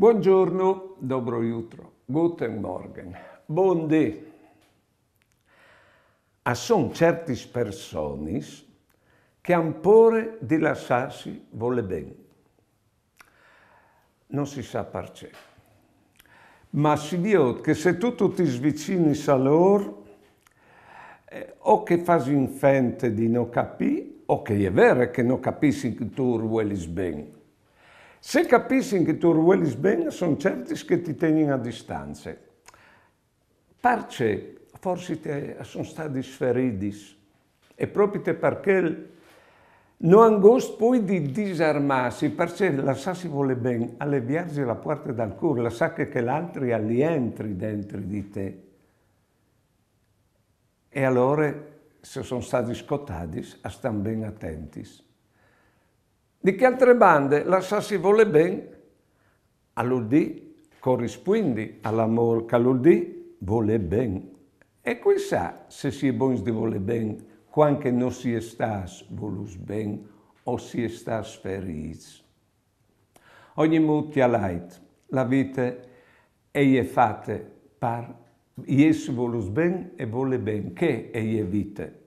Buongiorno, dobro jutro, guten morgen, buon di. A son certis personis che ancora di lasciarsi vuole bene. Non si sa perché. Ma si dice che se tu ti svicini a loro, eh, o che fai in di non capire, o che è vero che non capisci che tu vuoi bene se capisci che tu ruelis bene, sono certi che ti tengono a distanza. Parce, forse te sono stati sferiti, e proprio perché non angost poi di disarmarsi, perché la sa si vuole bene, alleviarsi la porta dal cuore, la sa che, che l'altro li entri dentro di te. E allora, se sono stati scottati, stanno ben attenti. Di che altre bande lascia si vuole ben all'Udì corrispondi all'amor che l'Udì vuole ben. E qui sa se si è buoni di vuole ben, quanche non si è stas volus ben o si è stas feliz. Ogni mutia light, la vita e è fatta par Ies volus ben e vuole ben che e è vite.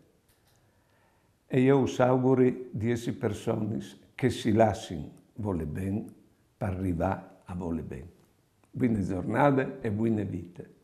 E io us auguri dieci persone che si lasciano vuole bene per arrivare a vuole bene. Buone giornate e buone vite.